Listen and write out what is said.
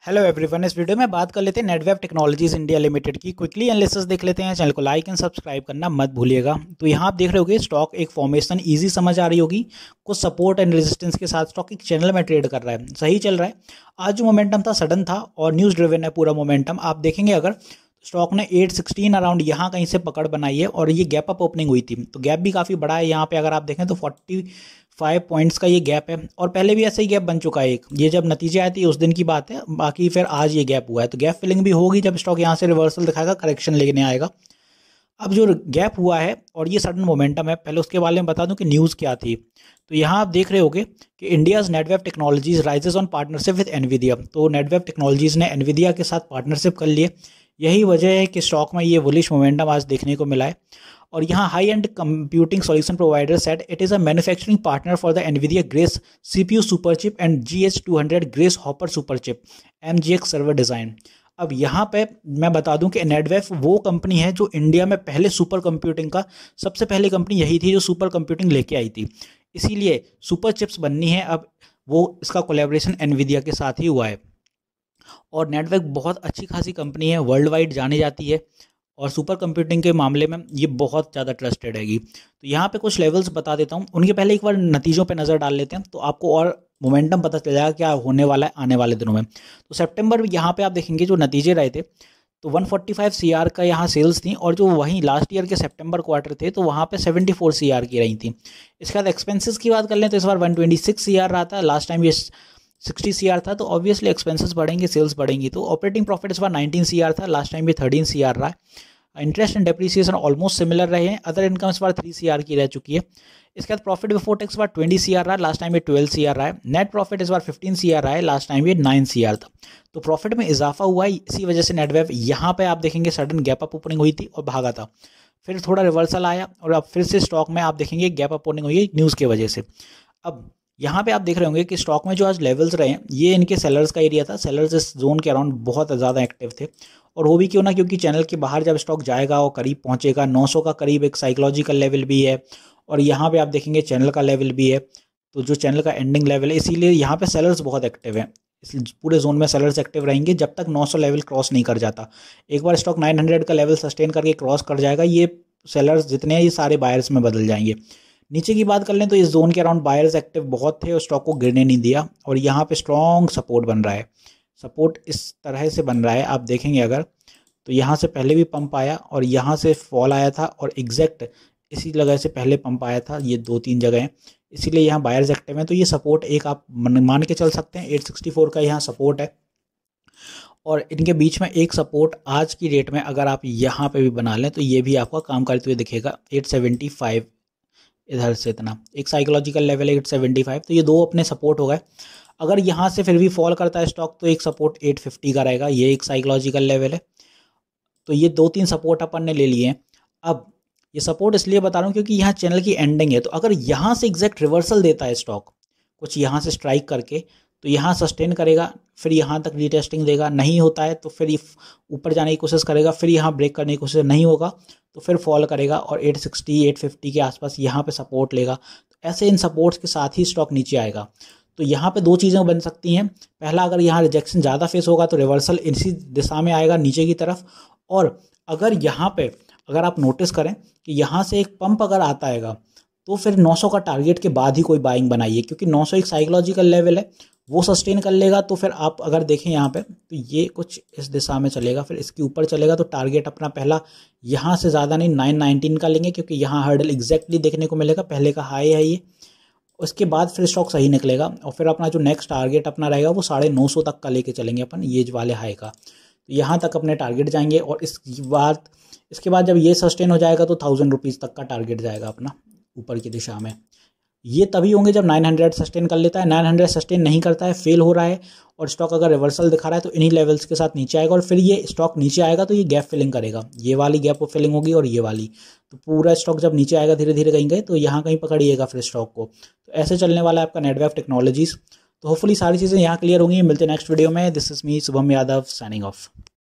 hello everyone इस video में बात कर लेते हैं नेटवेब टेक्नोलॉजीज इंडिया लिमिटेड की क्विकली एनालिसिस देख लेते हैं चैनल को लाइक एंड सब्सक्राइब करना मत भूलिएगा तो यहाँ आप देख रहे होंगे स्टॉक एक फॉर्मेशन इजी समझ आ रही होगी कुछ सपोर्ट एंड रेजिस्टेंस के साथ स्टॉक एक चैनल में ट्रेड कर रहा है सही चल रहा है आज जो मोमेंटम था सडन था और न्यूज़ ड्रिवेन है पूरा मोमेंटम आप देखेंगे अगर स्टॉक ने 816 अराउंड यहाँ कहीं से पकड़ बनाई है और ये गैप अप ओपनिंग हुई थी तो गैप भी काफ़ी बड़ा है यहाँ पे अगर आप देखें तो 45 पॉइंट्स का ये गैप है और पहले भी ऐसे ही गैप बन चुका है एक ये जब नतीजे आए थे उस दिन की बात है बाकी फिर आज ये गैप हुआ है तो गैप फिलिंग भी होगी जब स्टॉक यहाँ से रिवर्सल दिखाएगा करेक्शन लेने आएगा अब जो गैप हुआ है और ये सडन मोमेंटम है पहले उसके बारे में बता दूं कि न्यूज़ क्या थी तो यहाँ आप देख रहे होगे कि India's Netweb Technologies rises on partnership with Nvidia तो नेटवेब टेक्नोलॉजीज़ ने एनविदिया के साथ पार्टनरशिप कर लिए यही वजह है कि स्टॉक में ये बुलिश मोमेंटम आज देखने को मिला है और यहाँ high end computing solution provider set it is a manufacturing partner for the Nvidia Grace CPU super chip and G H two hundred Grace Hopper super chip M G X server design अब यहाँ पे मैं बता दूं कि नेडवेफ वो company है जो इंडिया में पहले सुपर कंप्यूटिंग का सबसे पहले कंपनी यही थी जो सुपर कंप्यूटिंग लेके आई थी इसीलिए सुपर चिप्स बननी है अब वो इसका कोलेब्रेशन एनविदिया के साथ ही हुआ है और नेटवर्क बहुत अच्छी खासी कंपनी है वर्ल्ड वाइड जानी जाती है और सुपर कंप्यूटिंग के मामले में ये बहुत ज़्यादा ट्रस्टेड हैगी तो यहाँ पे कुछ लेवल्स बता देता हूँ उनके पहले एक बार नतीजों पे नज़र डाल लेते हैं तो आपको और मोमेंटम पता चल जाएगा क्या होने वाला है आने वाले दिनों में तो सितंबर यहाँ पे आप देखेंगे जो नतीजे रहे थे तो 145 फोर्टी का यहाँ सेल्स थी और जो वहीं लास्ट ईयर के सेप्टेम्बर क्वार्टर थे तो वहाँ पे 74 फोर की रही थी इसके बाद एक्सपेंसेस की बात कर लें तो इस बार 126 ट्वेंटी रहा था लास्ट टाइम ये सिक्सटी सी था तो ऑब्वियसली एक्सपेंसेस बढ़ेंगे सेल्स बढ़ेंगी तो ऑपरेटिंग प्रॉफिट इस बार नाइनटीन सी था लास्ट टाइम भी थर्टीन सी रहा है interest and depreciation almost similar रहे हैं अदर इनकम इस बार थ्री सी की रह चुकी है इसके बाद प्रॉफिट बिफोर टैक्स बार ट्वेंटी सी रहा है लास्ट टाइम ये ट्वेल्व सी रहा है नेट प्रॉफिट इस बार फिफ्टीन सी रहा है लास्ट टाइम भी नाइन सी था तो प्रॉफिट में इजाफा हुआ है इसी वजह से नेटवेव यहाँ पर आप देखेंगे सडन गैप अप ओपनिंग हुई थी और भागा था फिर थोड़ा रिवर्सल आया और अब फिर से स्टॉक में आप देखेंगे गैप अप ओपनिंग हुई है न्यूज़ की वजह से अब यहाँ पे आप देख रहे होंगे कि स्टॉक में जो आज लेवल्स रहे हैं ये इनके सेलर्स का एरिया था सेलर्स इस जोन के अराउंड बहुत ज़्यादा एक्टिव थे और वो भी क्यों ना क्योंकि चैनल के बाहर जब स्टॉक जाएगा और करीब पहुँचेगा नौ का करीब एक साइकोलॉजिकल लेवल भी है और यहाँ पर आप देखेंगे चैनल का लेवल भी है तो जो चैनल का एंडिंग लेवल है इसीलिए यहाँ पर सेलर्स बहुत एक्टिव हैं इसलिए पूरे जोन में सेलर्स एक्टिव रहेंगे जब तक 900 लेवल क्रॉस नहीं कर जाता एक बार स्टॉक 900 का लेवल सस्टेन करके क्रॉस कर जाएगा ये सेलर्स जितने ये सारे बायर्स में बदल जाएंगे नीचे की बात कर लें तो इस जोन के अराउंड बायर्स एक्टिव बहुत थे और स्टॉक को गिरने नहीं दिया और यहाँ पे स्ट्रॉन्ग सपोर्ट बन रहा है सपोर्ट इस तरह से बन रहा है आप देखेंगे अगर तो यहाँ से पहले भी पंप आया और यहाँ से फॉल आया था और एग्जैक्ट इसी जगह से पहले पंप आया था ये दो तीन जगह इसीलिए यहाँ बायर्स एक्टिव हैं तो ये सपोर्ट एक आप मान के चल सकते हैं एट का यहाँ सपोर्ट है और इनके बीच में एक सपोर्ट आज की डेट में अगर आप यहाँ पे भी बना लें तो ये भी आपका काम करते हुए दिखेगा 875 इधर से इतना एक साइकोलॉजिकल लेवल है एट सेवेंटी फाइव तो ये दो अपने सपोर्ट हो गए अगर यहाँ से फिर भी फॉल करता है स्टॉक तो एक सपोर्ट एट फिफ्टी का रहेगा ये एक साइकोलॉजिकल लेवल है तो ये दो तीन सपोर्ट अपन ने ले लिए हैं अब ये सपोर्ट इसलिए बता रहा हूँ क्योंकि यहाँ चैनल की एंडिंग है तो अगर यहाँ से एग्जैक्ट रिवर्सल देता है स्टॉक कुछ यहाँ से स्ट्राइक करके तो यहाँ सस्टेन करेगा फिर यहाँ तक रिटेस्टिंग देगा नहीं होता है तो फिर ऊपर जाने की कोशिश करेगा फिर यहाँ ब्रेक करने की कोशिश नहीं होगा तो फिर फॉल करेगा और 860 850 के आसपास यहाँ पे सपोर्ट लेगा तो ऐसे इन सपोर्ट्स के साथ ही स्टॉक नीचे आएगा तो यहाँ पे दो चीज़ें बन सकती हैं पहला अगर यहाँ रिजेक्शन ज़्यादा फेस होगा तो रिवर्सल इसी दिशा में आएगा नीचे की तरफ और अगर यहाँ पर अगर आप नोटिस करें कि यहाँ से एक पंप अगर आता आएगा तो फिर 900 का टारगेट के बाद ही कोई बाइंग बनाइए क्योंकि 900 एक साइकोलॉजिकल लेवल है वो सस्टेन कर लेगा तो फिर आप अगर देखें यहाँ पे तो ये कुछ इस दिशा में चलेगा फिर इसके ऊपर चलेगा तो टारगेट अपना पहला यहाँ से ज़्यादा नहीं नाइन नाइनटीन का लेंगे क्योंकि यहाँ हर्डल एग्जैक्टली देखने को मिलेगा पहले का हाई है ये उसके बाद फिर स्टॉक सही निकलेगा और फिर अपना जो नेक्स्ट टारगेट अपना रहेगा वो साढ़े नौ सौ तक का लेके चलेंगे अपन ये वाले हाई का तो यहाँ तक अपने टारगेट जाएंगे और इस बाद इसके बाद जब ये सस्टेन हो जाएगा तो थाउजेंड रुपीज़ तक का टारगेट जाएगा अपना ऊपर की दिशा में ये तभी होंगे जब 900 सस्टेन कर लेता है 900 सस्टेन नहीं करता है फेल हो रहा है और स्टॉक अगर रिवर्सल दिखा रहा है तो इन्हीं लेवल्स के साथ नीचे आएगा और फिर ये स्टॉक नीचे आएगा तो ये गैप फिलिंग करेगा ये वाली गैप फिलिंग होगी और ये वाली तो पूरा स्टॉक जब नीचे आएगा धीरे धीरे कहीं गए तो यहाँ कहीं पकड़िएगा फिर स्टॉक को तो ऐसे चलने वाला है आपका नेटवर्क टेक्नोलॉजीज़ तो होपफुली सारी चीज़ें यहाँ क्लियर होंगी मिलते हैं नेक्स्ट वीडियो में this is me Shubham Yadav signing of